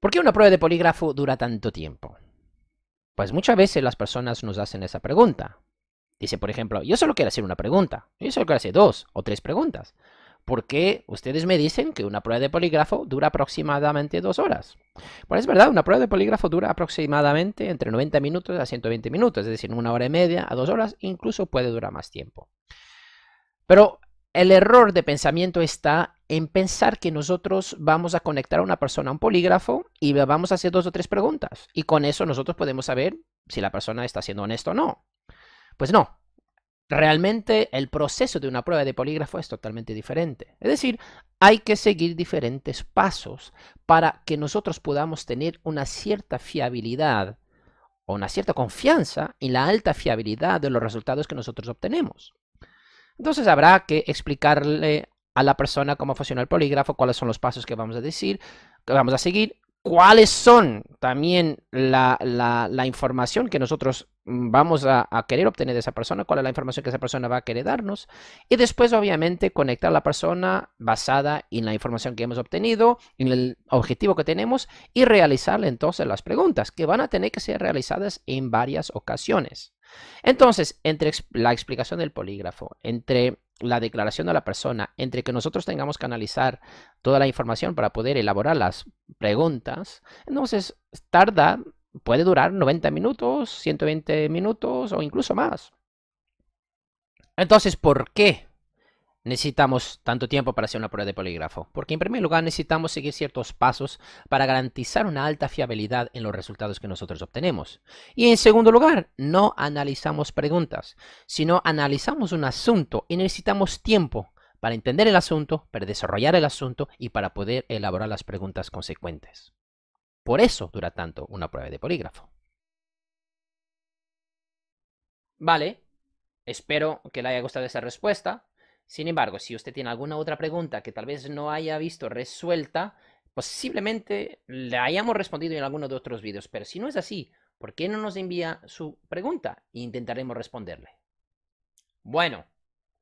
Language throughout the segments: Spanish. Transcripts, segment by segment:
¿Por qué una prueba de polígrafo dura tanto tiempo? Pues muchas veces las personas nos hacen esa pregunta. Dice, por ejemplo, yo solo quiero hacer una pregunta, yo solo quiero hacer dos o tres preguntas. ¿Por qué ustedes me dicen que una prueba de polígrafo dura aproximadamente dos horas? Pues es verdad, una prueba de polígrafo dura aproximadamente entre 90 minutos a 120 minutos, es decir, una hora y media a dos horas, incluso puede durar más tiempo. Pero el error de pensamiento está en pensar que nosotros vamos a conectar a una persona a un polígrafo y vamos a hacer dos o tres preguntas. Y con eso nosotros podemos saber si la persona está siendo honesta o no. Pues no. Realmente el proceso de una prueba de polígrafo es totalmente diferente. Es decir, hay que seguir diferentes pasos para que nosotros podamos tener una cierta fiabilidad o una cierta confianza en la alta fiabilidad de los resultados que nosotros obtenemos. Entonces habrá que explicarle a la persona cómo funciona el polígrafo, cuáles son los pasos que vamos a decir, que vamos a seguir cuáles son también la, información que nosotros mm, vamos a, querer obtener de esa persona, cuál es la información que esa persona va a querer darnos y después obviamente conectar a la persona basada en la información que hemos obtenido, en el objetivo que tenemos y realizarle entonces las preguntas que van a tener que ser realizadas en varias ocasiones. Entonces, entre la explicación del polígrafo, entre la declaración de la persona, entre que nosotros tengamos que analizar toda la información para poder elaborarlas, preguntas. Entonces, tarda, puede durar 90 minutos, 120 minutos o incluso más. Entonces, ¿por qué necesitamos tanto tiempo para hacer una prueba de polígrafo? Porque en primer lugar necesitamos seguir ciertos pasos para garantizar una alta fiabilidad en los resultados que nosotros obtenemos. Y en segundo lugar, no analizamos preguntas, sino analizamos un asunto y necesitamos tiempo para entender el asunto, para desarrollar el asunto y para poder elaborar las preguntas consecuentes. Por eso dura tanto una prueba de polígrafo. Vale, espero que le haya gustado esa respuesta. Sin embargo, si usted tiene alguna otra pregunta que tal vez no haya visto resuelta, posiblemente le hayamos respondido en alguno de otros vídeos. Pero si no es así, ¿por qué no nos envía su pregunta? E intentaremos responderle. Bueno,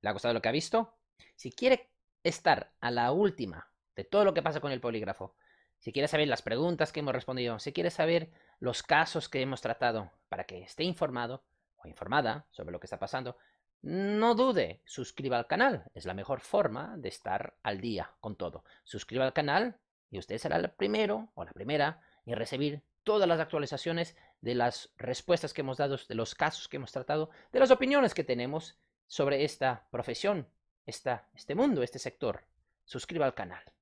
¿le ha gustado lo que ha visto? Si quiere estar a la última de todo lo que pasa con el polígrafo, si quiere saber las preguntas que hemos respondido, si quiere saber los casos que hemos tratado para que esté informado o informada sobre lo que está pasando, no dude, suscriba al canal. Es la mejor forma de estar al día con todo. Suscriba al canal y usted será el primero o la primera en recibir todas las actualizaciones de las respuestas que hemos dado, de los casos que hemos tratado, de las opiniones que tenemos sobre esta profesión está este mundo, este sector. Suscriba al canal.